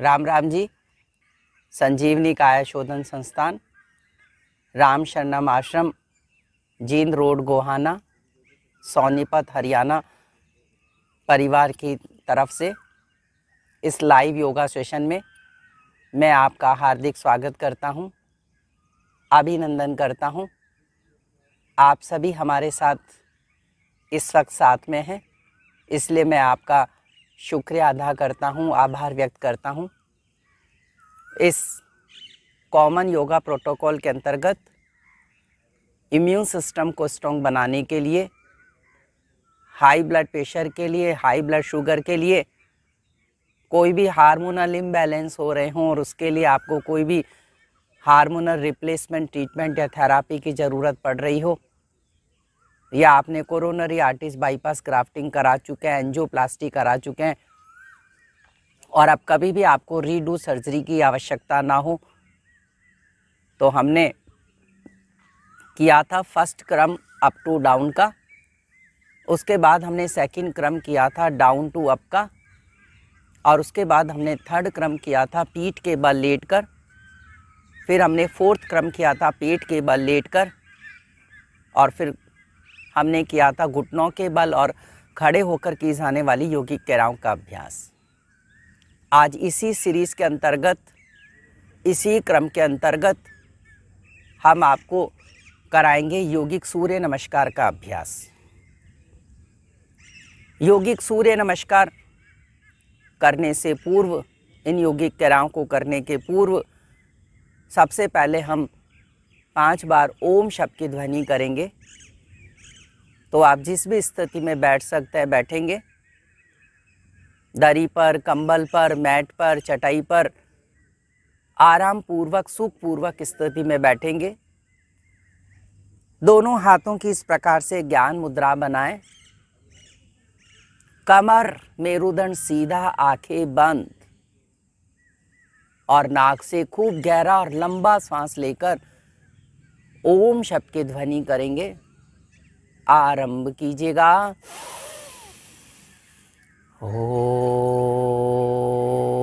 राम राम जी संजीवनी काया शोधन संस्थान राम शरणम आश्रम जींद रोड गोहाना सोनीपत हरियाणा परिवार की तरफ से इस लाइव योगा सेशन में मैं आपका हार्दिक स्वागत करता हूं, अभिनंदन करता हूं। आप सभी हमारे साथ इस वक्त साथ में हैं इसलिए मैं आपका शुक्रिया अदा करता हूँ आभार व्यक्त करता हूँ इस कॉमन योगा प्रोटोकॉल के अंतर्गत इम्यून सिस्टम को स्ट्रॉन्ग बनाने के लिए हाई ब्लड प्रेशर के लिए हाई ब्लड शुगर के लिए कोई भी हार्मोनल इम्बैलेंस हो रहे हों और उसके लिए आपको कोई भी हार्मोनल रिप्लेसमेंट ट्रीटमेंट या थेरापी की ज़रूरत पड़ रही हो या आपने कोरोनरी आर्टिस्ट बाईपास क्राफ्टिंग करा चुके हैं प्लास्टिक करा चुके हैं और अब कभी भी आपको रीडू सर्जरी की आवश्यकता ना हो तो हमने किया था फर्स्ट क्रम अप टू डाउन का उसके बाद हमने सेकंड क्रम किया था डाउन टू अप का और उसके बाद हमने थर्ड क्रम किया था पीठ के बल लेट कर फिर हमने फोर्थ क्रम किया था पेट के बल लेट कर और फिर हमने किया था घुटनों के बल और खड़े होकर की जाने वाली योगिक क्रियाओं का अभ्यास आज इसी सीरीज़ के अंतर्गत इसी क्रम के अंतर्गत हम आपको कराएंगे योगिक सूर्य नमस्कार का अभ्यास योगिक सूर्य नमस्कार करने से पूर्व इन योगिक क्रियाओं को करने के पूर्व सबसे पहले हम पांच बार ओम शब्द की ध्वनि करेंगे तो आप जिस भी स्थिति में बैठ सकते हैं बैठेंगे दरी पर कंबल पर मैट पर चटाई पर आराम पूर्वक सुखपूर्वक स्थिति में बैठेंगे दोनों हाथों की इस प्रकार से ज्ञान मुद्रा बनाएं कमर मेरुदंड सीधा आंखें बंद और नाक से खूब गहरा और लंबा सांस लेकर ओम शब्द की ध्वनि करेंगे आरंभ कीजिएगा ओ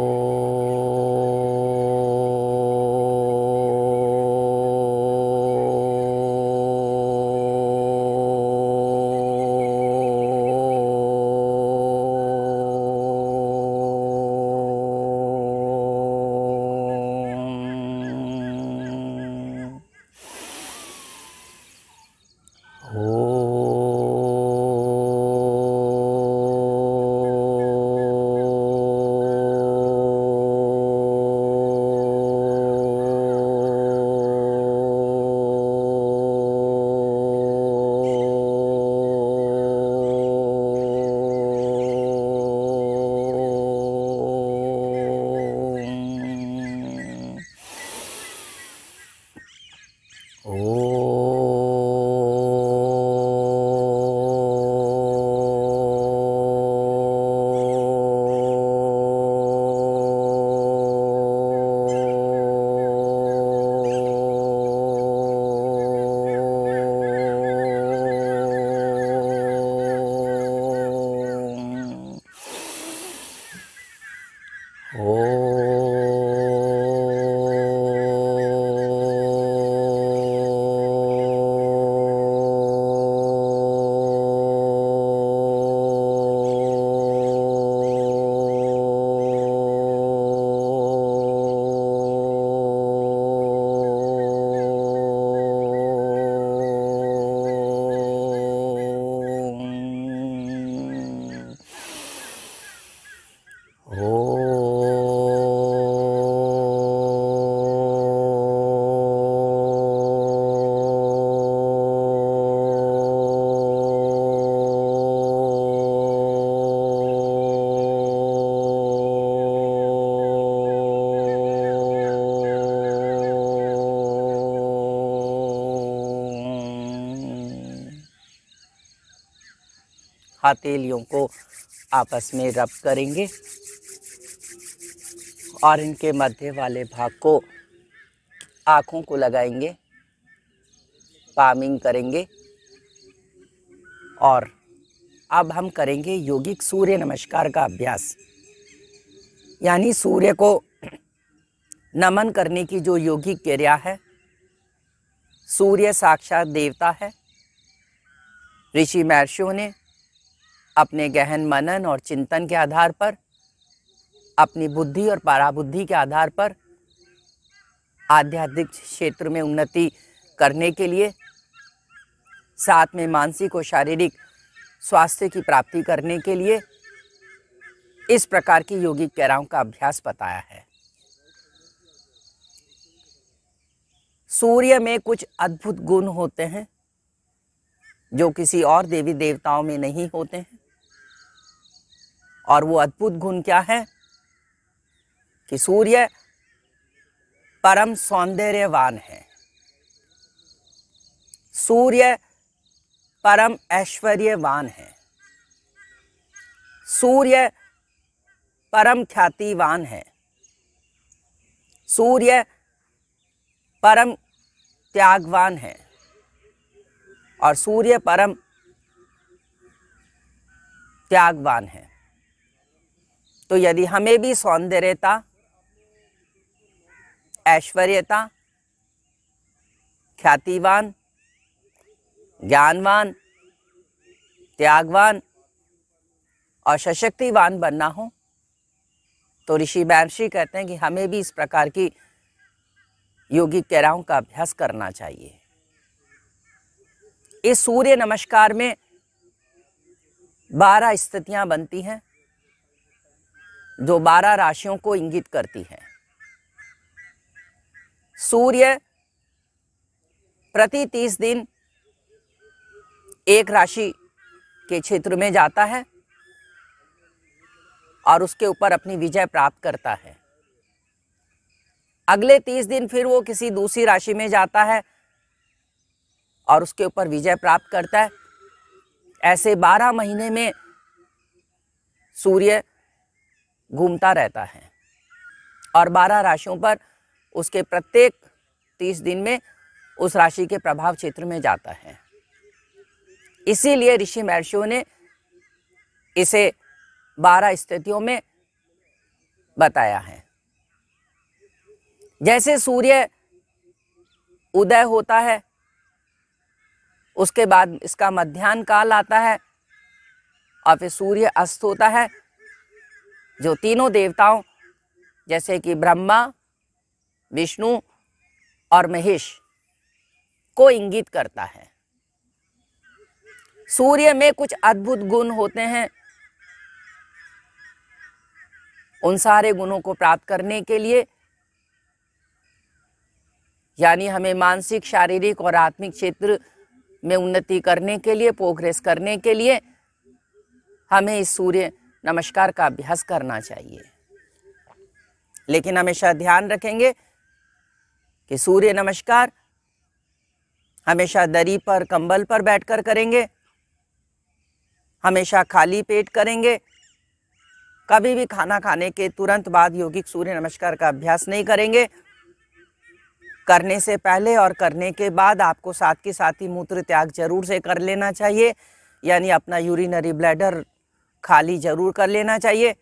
हथेलियों को आपस में रब करेंगे और इनके मध्य वाले भाग को आँखों को लगाएंगे पामिंग करेंगे और अब हम करेंगे योगिक सूर्य नमस्कार का अभ्यास यानी सूर्य को नमन करने की जो योगिक क्रिया है सूर्य साक्षात देवता है ऋषि महर्षियों ने अपने गहन मनन और चिंतन के आधार पर अपनी बुद्धि और पराबुद्धि के आधार पर आध्यात्मिक क्षेत्र में उन्नति करने के लिए साथ में मानसिक और शारीरिक स्वास्थ्य की प्राप्ति करने के लिए इस प्रकार की योगिक क्रियाओं का अभ्यास बताया है सूर्य में कुछ अद्भुत गुण होते हैं जो किसी और देवी देवताओं में नहीं होते हैं और वो अद्भुत गुण क्या है कि सूर्य परम सौंदर्यवान है सूर्य परम ऐश्वर्यवान है सूर्य परम ख्यातिवान है सूर्य परम त्यागवान है और सूर्य परम त्यागवान है तो यदि हमें भी सौंदर्यता ऐश्वर्यता ख्यातिवान ज्ञानवान त्यागवान और सशक्तिवान बनना हो तो ऋषि महर्षि कहते हैं कि हमें भी इस प्रकार की योगी कैराओं का अभ्यास करना चाहिए इस सूर्य नमस्कार में बारह स्थितियां बनती हैं जो बारह राशियों को इंगित करती है सूर्य प्रति तीस दिन एक राशि के क्षेत्र में जाता है और उसके ऊपर अपनी विजय प्राप्त करता है अगले तीस दिन फिर वो किसी दूसरी राशि में जाता है और उसके ऊपर विजय प्राप्त करता है ऐसे बारह महीने में सूर्य घूमता रहता है और बारह राशियों पर उसके प्रत्येक तीस दिन में उस राशि के प्रभाव क्षेत्र में जाता है इसीलिए ऋषि महर्षियों ने इसे बारह स्थितियों में बताया है जैसे सूर्य उदय होता है उसके बाद इसका मध्यान्ह काल आता है और फिर सूर्य अस्त होता है जो तीनों देवताओं जैसे कि ब्रह्मा विष्णु और महेश को इंगित करता है सूर्य में कुछ अद्भुत गुण होते हैं उन सारे गुणों को प्राप्त करने के लिए यानी हमें मानसिक शारीरिक और आत्मिक क्षेत्र में उन्नति करने के लिए प्रोग्रेस करने के लिए हमें इस सूर्य नमस्कार का अभ्यास करना चाहिए लेकिन हमेशा ध्यान रखेंगे कि सूर्य नमस्कार हमेशा दरी पर कंबल पर बैठकर करेंगे हमेशा खाली पेट करेंगे कभी भी खाना खाने के तुरंत बाद योगिक सूर्य नमस्कार का अभ्यास नहीं करेंगे करने से पहले और करने के बाद आपको साथ के साथ ही मूत्र त्याग जरूर से कर लेना चाहिए यानी अपना यूरिनरी ब्लैडर खाली जरूर कर लेना चाहिए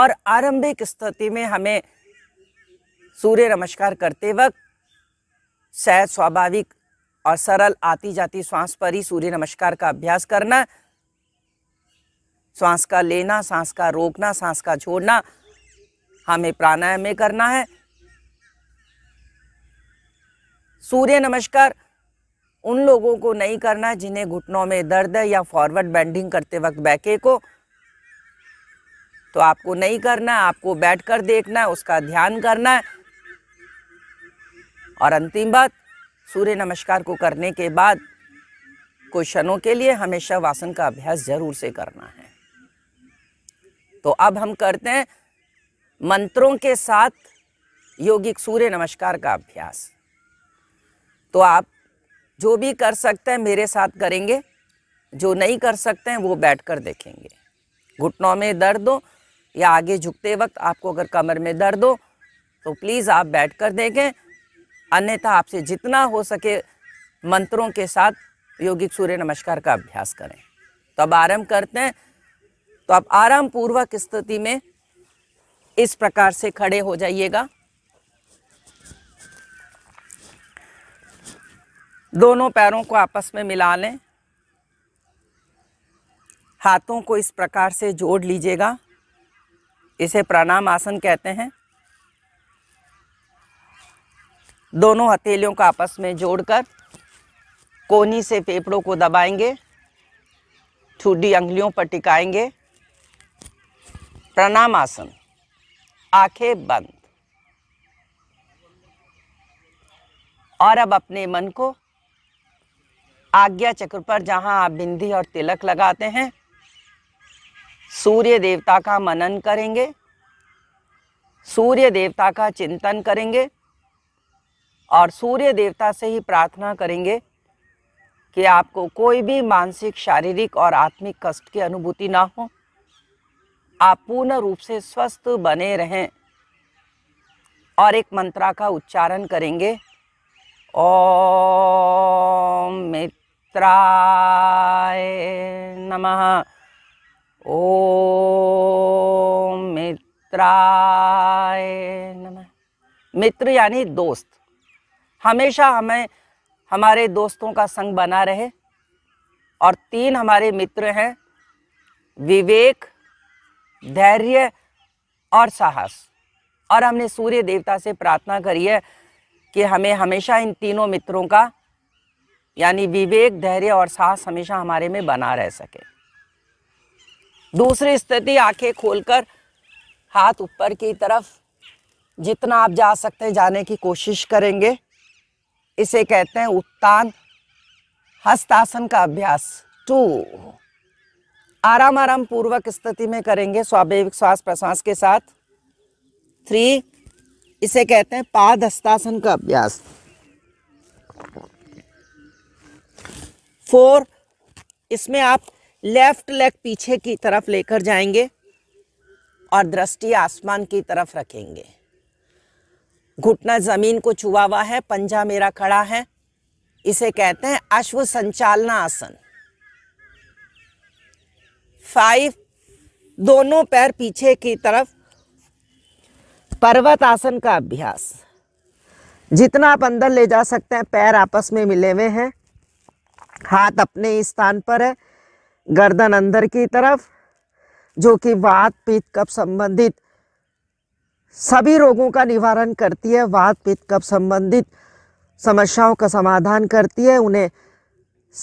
और आरंभिक स्थिति में हमें सूर्य नमस्कार करते वक्त सहज स्वाभाविक और सरल आती जाती श्वास पर ही सूर्य नमस्कार का अभ्यास करना श्वास का लेना सांस का रोकना सांस का छोड़ना हमें प्राणायाम में करना है सूर्य नमस्कार उन लोगों को नहीं करना जिन्हें घुटनों में दर्द है या फॉरवर्ड बेंडिंग करते वक्त बैके को तो आपको नहीं करना आपको बैठकर देखना है उसका ध्यान करना है और अंतिम बात सूर्य नमस्कार को करने के बाद क्वेश्चनों के लिए हमेशा वासन का अभ्यास जरूर से करना है तो अब हम करते हैं मंत्रों के साथ योगिक सूर्य नमस्कार का अभ्यास तो आप जो भी कर सकते हैं मेरे साथ करेंगे जो नहीं कर सकते हैं वो बैठ कर देखेंगे घुटनों में दर्द हो या आगे झुकते वक्त आपको अगर कमर में दर्द हो तो प्लीज़ आप बैठ कर देखें अन्यथा आपसे जितना हो सके मंत्रों के साथ योगिक सूर्य नमस्कार का अभ्यास करें तो अब आरम्भ करते हैं तो आप आराम पूर्वक स्थिति में इस प्रकार से खड़े हो जाइएगा दोनों पैरों को आपस में मिला लें हाथों को इस प्रकार से जोड़ लीजिएगा इसे प्रणाम आसन कहते हैं दोनों हथेलियों को आपस में जोड़कर कोनी से फेफड़ों को दबाएंगे ठूडी अंगलियों पर टिकाएंगे प्रणाम आसन आंखें बंद और अब अपने मन को आज्ञा चक्र पर जहां आप बिंदी और तिलक लगाते हैं सूर्य देवता का मनन करेंगे सूर्य देवता का चिंतन करेंगे और सूर्य देवता से ही प्रार्थना करेंगे कि आपको कोई भी मानसिक शारीरिक और आत्मिक कष्ट की अनुभूति ना हो आप पूर्ण रूप से स्वस्थ बने रहें और एक मंत्रा का उच्चारण करेंगे ओम मित मित्राय नमः ओम मित्राय नमः मित्र यानी दोस्त हमेशा हमें हमारे दोस्तों का संग बना रहे और तीन हमारे मित्र हैं विवेक धैर्य और साहस और हमने सूर्य देवता से प्रार्थना करी है कि हमें हमेशा इन तीनों मित्रों का यानी विवेक धैर्य और साहस हमेशा हमारे में बना रह सके दूसरी स्थिति आंखें खोलकर हाथ ऊपर की तरफ जितना आप जा सकते हैं जाने की कोशिश करेंगे इसे कहते हैं उत्तान हस्तासन का अभ्यास टू आराम आराम पूर्वक स्थिति में करेंगे स्वाभाविक श्वास प्रश्वास के साथ थ्री इसे कहते हैं पाद हस्तासन का अभ्यास फोर इसमें आप लेफ्ट लेग पीछे की तरफ लेकर जाएंगे और दृष्टि आसमान की तरफ रखेंगे घुटना जमीन को छुआ हुआ है पंजा मेरा खड़ा है इसे कहते हैं अश्व संचालना आसन फाइव दोनों पैर पीछे की तरफ पर्वत आसन का अभ्यास जितना आप अंदर ले जा सकते हैं पैर आपस में मिले हुए हैं हाथ अपने स्थान पर है गर्दन अंदर की तरफ जो कि वात पित्त कफ संबंधित सभी रोगों का निवारण करती है वात पित्त कफ संबंधित समस्याओं का समाधान करती है उन्हें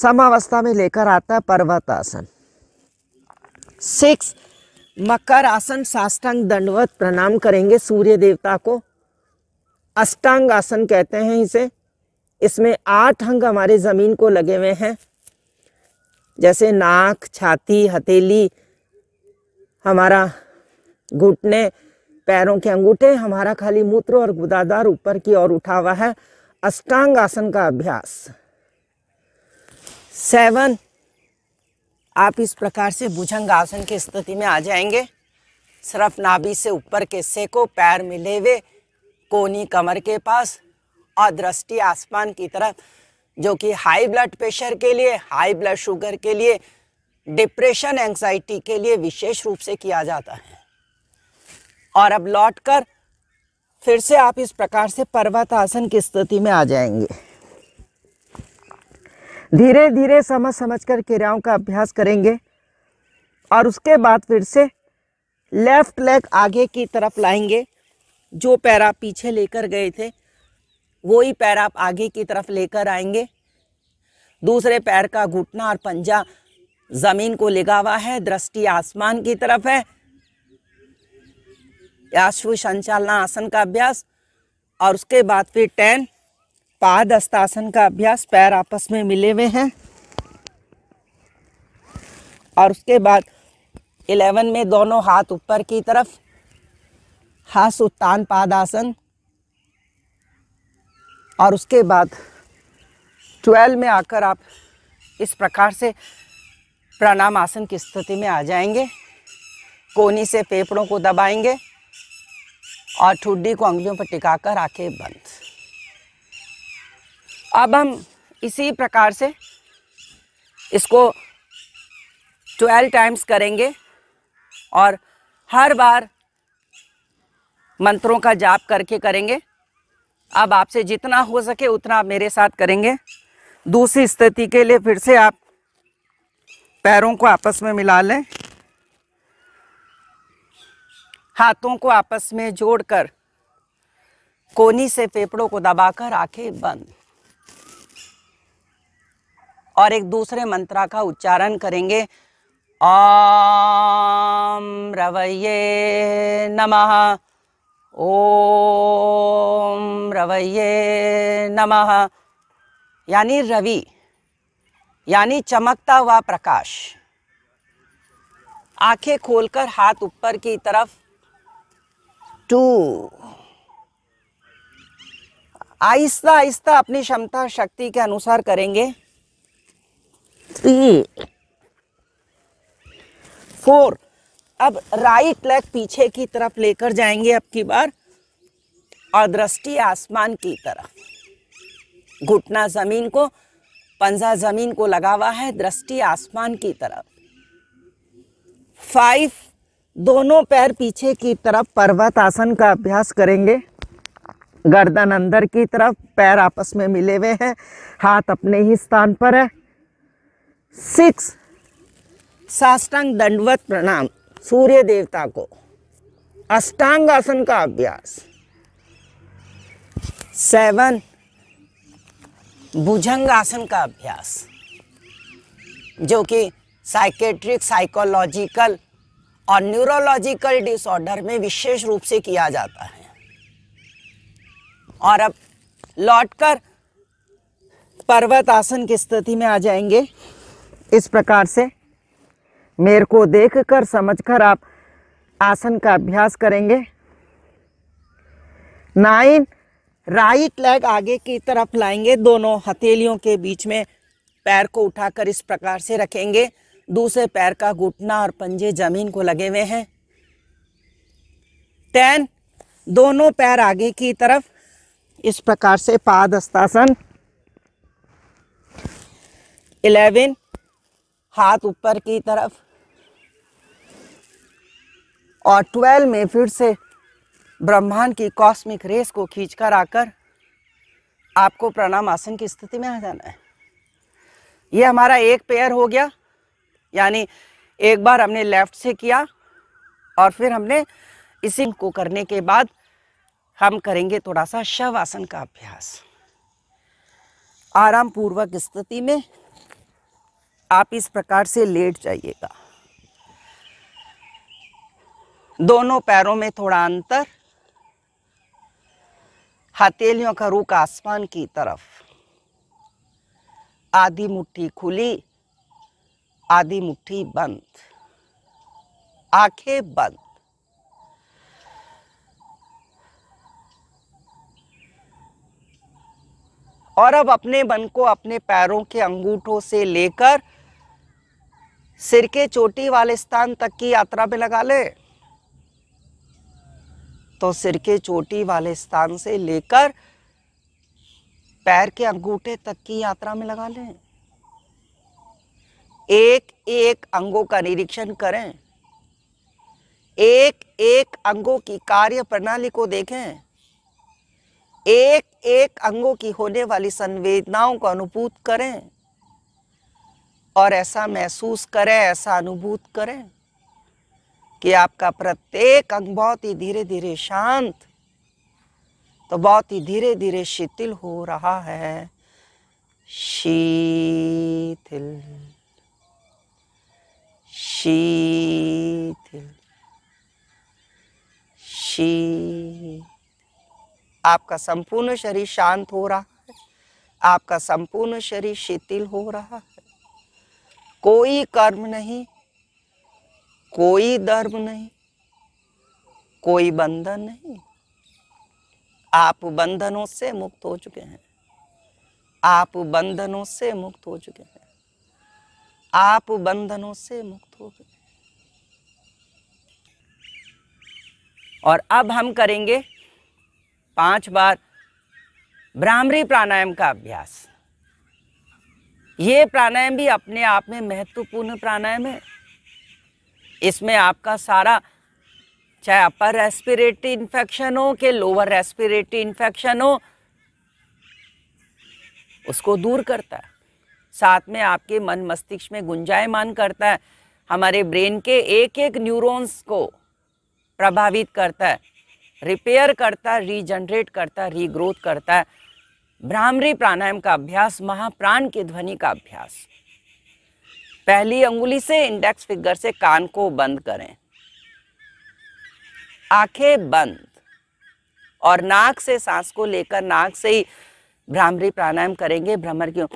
समावस्था में लेकर आता है पर्वत आसन सिक्स मकर आसन साष्टांग दंडवत प्रणाम करेंगे सूर्य देवता को अष्टांग आसन कहते हैं इसे इसमें आठ अंग हमारे ज़मीन को लगे हुए हैं जैसे नाक छाती हथेली हमारा घुटने पैरों के अंगूठे हमारा खाली मूत्र और गुदादार ऊपर की ओर उठा हुआ है अष्टांग आसन का अभ्यास सेवन आप इस प्रकार से भुजंग आसन की स्थिति में आ जाएंगे सिर्फ नाभि से ऊपर के हिस्से को पैर मिले हुए कोनी कमर के पास और दृष्टि आसमान की तरफ जो कि हाई ब्लड प्रेशर के लिए हाई ब्लड शुगर के लिए डिप्रेशन एंजाइटी के लिए विशेष रूप से किया जाता है और अब लौट कर फिर से आप इस प्रकार से पर्वत आसन की स्थिति में आ जाएंगे धीरे धीरे समझ समझ कर क्रियाओं का अभ्यास करेंगे और उसके बाद फिर से लेफ्ट लेग आगे की तरफ लाएंगे जो पैरा पीछे लेकर गए थे वही पैर आप आगे की तरफ लेकर आएंगे दूसरे पैर का घुटना और पंजा जमीन को लिगा हुआ है दृष्टि आसमान की तरफ है आशु संचालना आसन का अभ्यास और उसके बाद फिर टेन पाद अस्तासन का अभ्यास पैर आपस में मिले हुए हैं और उसके बाद इलेवन में दोनों हाथ ऊपर की तरफ हाथ उत्तान पाद आसन और उसके बाद ट्वेल्व में आकर आप इस प्रकार से प्राणाम आसन की स्थिति में आ जाएंगे कोनी से फेफड़ों को दबाएंगे और ठुड्डी को उंगलियों पर टिकाकर आंखें बंद अब हम इसी प्रकार से इसको ट्वेल्व टाइम्स करेंगे और हर बार मंत्रों का जाप करके करेंगे अब आपसे जितना हो सके उतना आप मेरे साथ करेंगे दूसरी स्थिति के लिए फिर से आप पैरों को आपस में मिला लें हाथों को आपस में जोड़कर कोनी से फेफड़ों को दबाकर आंखें बंद और एक दूसरे मंत्रा का उच्चारण करेंगे ओम रवये नमः ओम रवये नमः यानी रवि यानी चमकता हुआ प्रकाश आंखें खोलकर हाथ ऊपर की तरफ टू आहिस्ता आहिस्ता अपनी क्षमता शक्ति के अनुसार करेंगे थ्री फोर अब राइट लेग पीछे की तरफ लेकर जाएंगे अब की बार और दृष्टि आसमान की तरफ घुटना जमीन को पंजा जमीन को लगा हुआ है दृष्टि आसमान की तरफ फाइव दोनों पैर पीछे की तरफ पर्वत आसन का अभ्यास करेंगे गर्दन अंदर की तरफ पैर आपस में मिले हुए हैं हाथ अपने ही स्थान पर है सिक्स साष्टांग दंडवत प्रणाम सूर्य देवता को अष्टांग आसन का अभ्यास सेवन भुजंग आसन का अभ्यास जो कि साइकेट्रिक साइकोलॉजिकल और न्यूरोलॉजिकल डिसऑर्डर में विशेष रूप से किया जाता है और अब लौटकर पर्वत आसन की स्थिति में आ जाएंगे इस प्रकार से मेरे को देख कर समझ कर आप आसन का अभ्यास करेंगे नाइन राइट लेग आगे की तरफ लाएंगे दोनों हथेलियों के बीच में पैर को उठाकर इस प्रकार से रखेंगे दूसरे पैर का घुटना और पंजे जमीन को लगे हुए हैं टेन दोनों पैर आगे की तरफ इस प्रकार से पादस्तासन इलेवन हाथ ऊपर की तरफ और ट्वेल्व में फिर से ब्रह्मांड की कॉस्मिक रेस को खींचकर आकर आपको प्रणाम आसन की स्थिति में आ जाना है ये हमारा एक पेयर हो गया यानी एक बार हमने लेफ्ट से किया और फिर हमने इसी को करने के बाद हम करेंगे थोड़ा सा शव आसन का अभ्यास आराम पूर्वक स्थिति में आप इस प्रकार से लेट जाइएगा दोनों पैरों में थोड़ा अंतर हथेलियों का रुख आसमान की तरफ आधी मुट्ठी खुली आधी मुट्ठी बंद आंखें बंद और अब अपने मन को अपने पैरों के अंगूठों से लेकर सिर के चोटी वाले स्थान तक की यात्रा में लगा ले तो सिर के चोटी वाले स्थान से लेकर पैर के अंगूठे तक की यात्रा में लगा लें एक एक अंगों का निरीक्षण करें एक एक अंगों की कार्य प्रणाली को देखें एक एक अंगों की होने वाली संवेदनाओं को अनुभूत करें और ऐसा महसूस करें ऐसा अनुभूत करें कि आपका प्रत्येक अंग बहुत ही धीरे धीरे शांत तो बहुत ही धीरे धीरे शिथिल हो रहा है शीथिल शीथिल शी आपका संपूर्ण शरीर शांत हो रहा है आपका संपूर्ण शरीर शिथिल हो रहा है कोई कर्म नहीं कोई धर्म नहीं कोई बंधन नहीं आप बंधनों से मुक्त हो चुके हैं आप बंधनों से मुक्त हो चुके हैं आप बंधनों से मुक्त हो गए और अब हम करेंगे पांच बार भ्रामरी प्राणायाम का अभ्यास ये प्राणायाम भी अपने आप में महत्वपूर्ण प्राणायाम है इसमें आपका सारा चाहे अपर रेस्पिरेटरी इन्फेक्शन हो के लोअर रेस्पिरेटरी इन्फेक्शन हो उसको दूर करता है साथ में आपके मन मस्तिष्क में गुंजायमान करता है हमारे ब्रेन के एक एक न्यूरॉन्स को प्रभावित करता है रिपेयर करता है रीजनरेट करता है रीग्रोथ करता है भ्रामरी प्राणायाम का अभ्यास महाप्राण की ध्वनि का अभ्यास पहली अंगुली से इंडेक्स फिंगर से कान को बंद करें आंखें बंद और नाक से सांस को लेकर नाक से ही भ्रामरी प्राणायाम करेंगे भ्रमर क्यों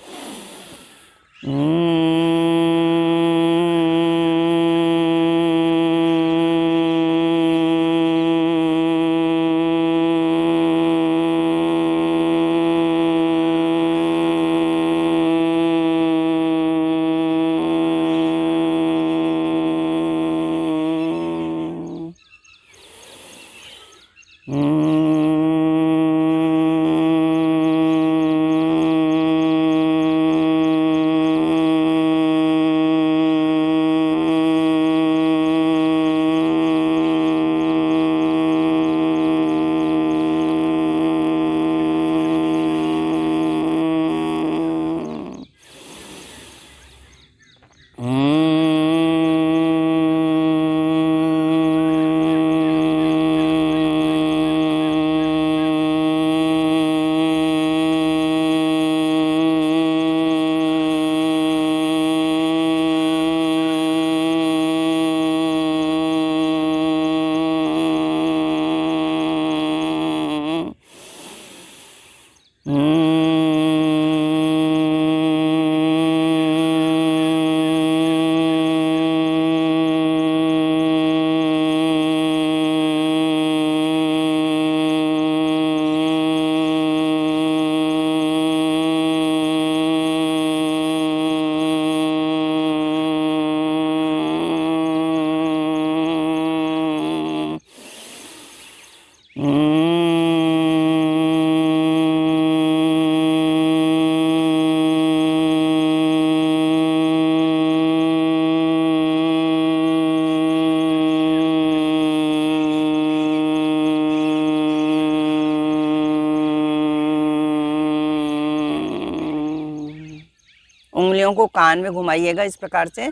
मुद्राओं को कान में घुमाइएगा इस प्रकार से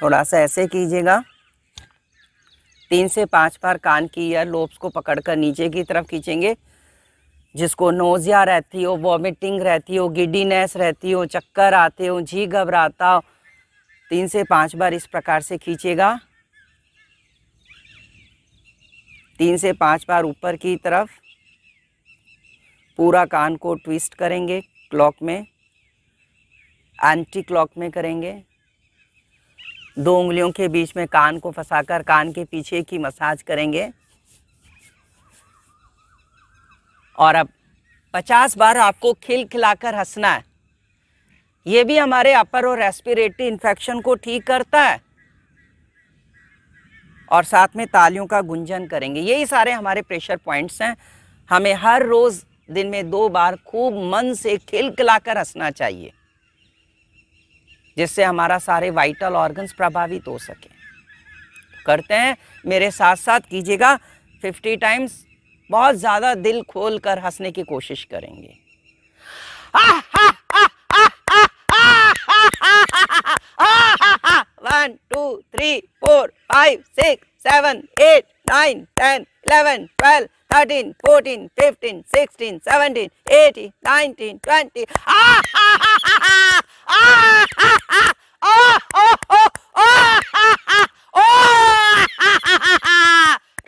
थोड़ा सा ऐसे कीजिएगा तीन से पांच बार कान की या लोब्स को पकड़कर नीचे की तरफ खींचेंगे जिसको नोजिया रहती हो वॉमिटिंग रहती हो गिडीनेस रहती हो चक्कर आते हो जी घबराता हो तीन से पांच बार इस प्रकार से खींचेगा तीन से पांच बार ऊपर की तरफ पूरा कान को ट्विस्ट करेंगे क्लॉक में एंटी क्लॉक में करेंगे दो उंगलियों के बीच में कान को फंसाकर कान के पीछे की मसाज करेंगे और अब पचास बार आपको खिल खिलाकर हंसना है ये भी हमारे अपर और रेस्पिरेटरी इन्फेक्शन को ठीक करता है और साथ में तालियों का गुंजन करेंगे यही सारे हमारे प्रेशर पॉइंट्स हैं हमें हर रोज़ दिन में दो बार खूब मन से खिल खिलाकर हंसना चाहिए जिससे हमारा सारे वाइटल ऑर्गन्स प्रभावित हो सके करते हैं मेरे साथ साथ कीजिएगा 50 टाइम्स बहुत ज़्यादा दिल खोल कर हंसने की कोशिश करेंगे one two three four five six seven eight nine ten eleven twelve 13, 14, 15, 16, 17, 18, 19, 20. Ah, ah, ah, ah, ah, ah, ah, ah, oh, oh, oh, ah, ah, oh, ah, ah, ah.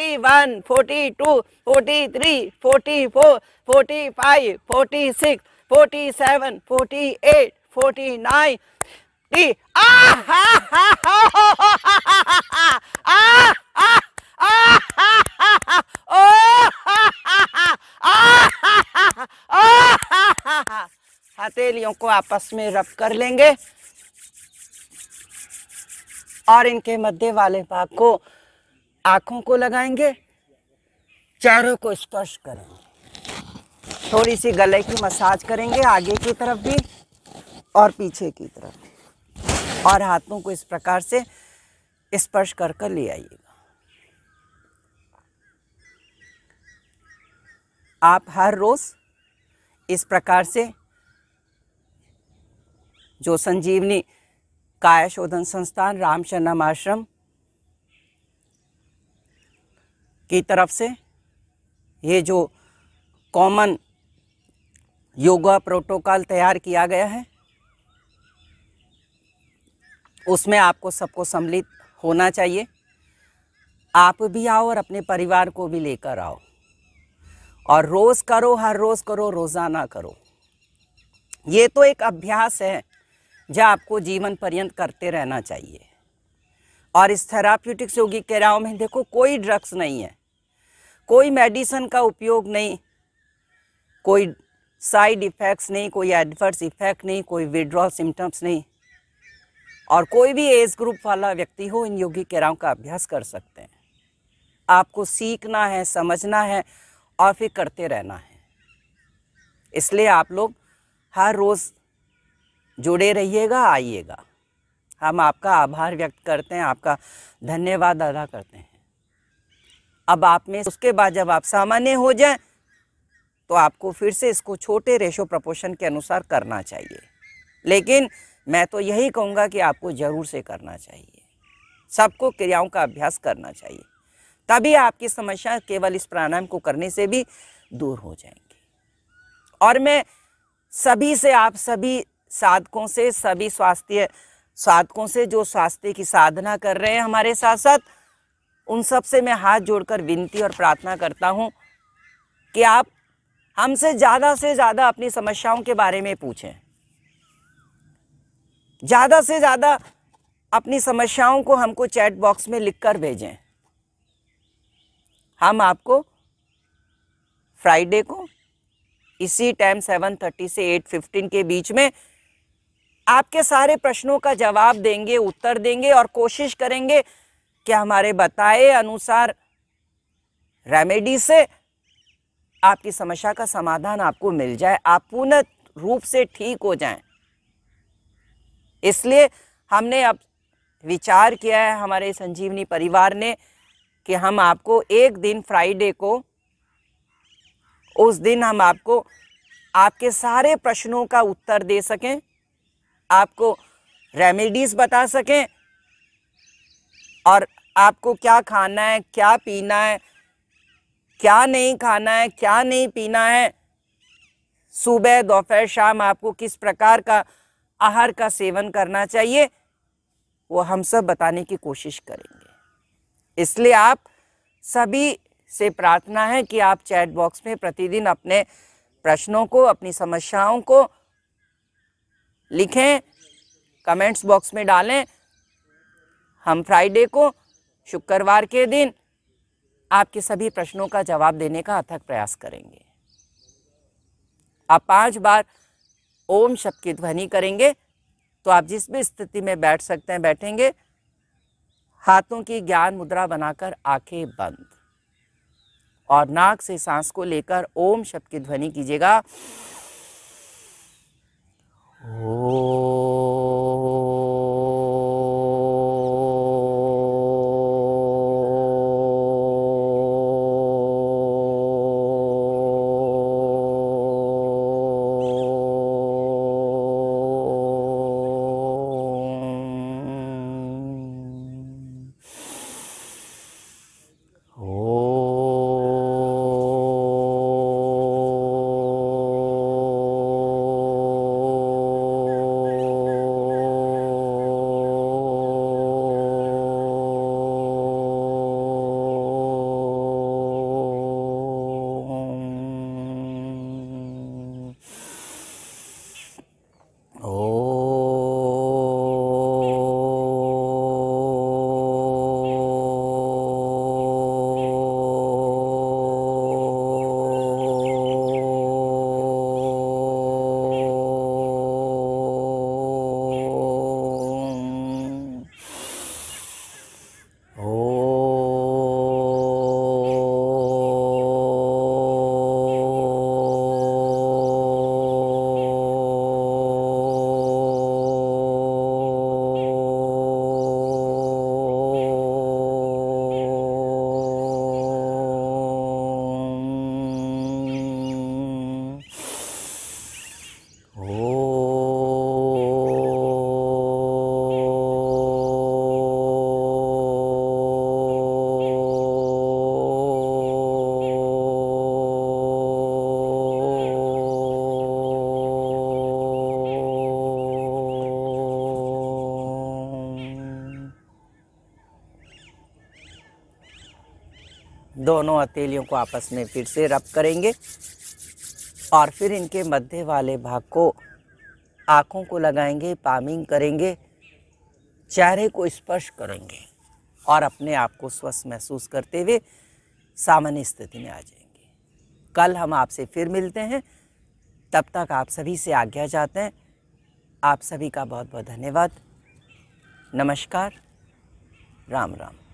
One forty two forty three forty four forty five forty six forty eight forty nine three हथेलियों को आपस में रब कर लेंगे और इनके मध्य वाले भाग को आंखों को लगाएंगे चारों को स्पर्श करेंगे थोड़ी सी गले की मसाज करेंगे आगे की तरफ भी और पीछे की तरफ भी और हाथों को इस प्रकार से स्पर्श कर कर ले आइएगा आप हर रोज़ इस प्रकार से जो संजीवनी काया शोधन संस्थान रामचरणम आश्रम की तरफ से ये जो कॉमन योगा प्रोटोकॉल तैयार किया गया है उसमें आपको सबको सम्मिलित होना चाहिए आप भी आओ और अपने परिवार को भी लेकर आओ और रोज़ करो हर रोज़ करो रोज़ाना करो ये तो एक अभ्यास है जो आपको जीवन पर्यंत करते रहना चाहिए और इस थेराप्यूटिक्स के राव में देखो कोई ड्रग्स नहीं है कोई मेडिसिन का उपयोग नहीं कोई साइड इफ़ेक्ट्स नहीं कोई एडवर्स इफ़ेक्ट नहीं कोई विड्रॉल सिम्टम्स नहीं और कोई भी एज ग्रुप वाला व्यक्ति हो इन योगी क्रियाओं का अभ्यास कर सकते हैं आपको सीखना है समझना है और फिर करते रहना है इसलिए आप लोग हर रोज़ जुड़े रहिएगा आइएगा हम आपका आभार व्यक्त करते हैं आपका धन्यवाद अदा करते हैं अब आप में उसके बाद जब आप सामान्य हो जाए तो आपको फिर से इसको छोटे रेशो प्रपोशन के अनुसार करना चाहिए लेकिन मैं तो यही कहूँगा कि आपको ज़रूर से करना चाहिए सबको क्रियाओं का अभ्यास करना चाहिए तभी आपकी समस्या केवल इस प्राणायाम को करने से भी दूर हो जाएंगी और मैं सभी से आप सभी साधकों से सभी स्वास्थ्य साधकों से जो स्वास्थ्य की साधना कर रहे हैं हमारे साथ साथ उन सब से मैं हाथ जोड़कर विनती और प्रार्थना करता हूँ कि आप हमसे ज़्यादा से ज़्यादा अपनी समस्याओं के बारे में पूछें ज़्यादा से ज़्यादा अपनी समस्याओं को हमको चैट बॉक्स में लिखकर भेजें हम आपको फ्राइडे को इसी टाइम सेवन थर्टी से एट फिफ्टीन के बीच में आपके सारे प्रश्नों का जवाब देंगे उत्तर देंगे और कोशिश करेंगे कि हमारे बताए अनुसार रेमेडी से आपकी समस्या का समाधान आपको मिल जाए आप पूर्ण रूप से ठीक हो जाएं। इसलिए हमने अब विचार किया है हमारे संजीवनी परिवार ने कि हम आपको एक दिन फ्राइडे को उस दिन हम आपको आपके सारे प्रश्नों का उत्तर दे सकें आपको रेमेडीज़ बता सकें और आपको क्या खाना है क्या पीना है क्या नहीं खाना है क्या नहीं पीना है सुबह दोपहर शाम आपको किस प्रकार का आहार का सेवन करना चाहिए वो हम सब बताने की कोशिश करेंगे इसलिए आप सभी से प्रार्थना है कि आप चैट बॉक्स में प्रतिदिन अपने प्रश्नों को अपनी समस्याओं को लिखें कमेंट्स बॉक्स में डालें हम फ्राइडे को शुक्रवार के दिन आपके सभी प्रश्नों का जवाब देने का अथक प्रयास करेंगे आप पांच बार ओम शब्द की ध्वनि करेंगे तो आप जिस भी स्थिति में बैठ सकते हैं बैठेंगे हाथों की ज्ञान मुद्रा बनाकर आंखें बंद और नाक से सांस को लेकर ओम शब्द की ध्वनि कीजिएगा ओ दोनों हथेलियों को आपस में फिर से रब करेंगे और फिर इनके मध्य वाले भाग को आँखों को लगाएंगे पामिंग करेंगे चेहरे को स्पर्श करेंगे और अपने आप को स्वस्थ महसूस करते हुए सामान्य स्थिति में आ जाएंगे कल हम आपसे फिर मिलते हैं तब तक आप सभी से आज्ञा जाते हैं आप सभी का बहुत बहुत धन्यवाद नमस्कार राम राम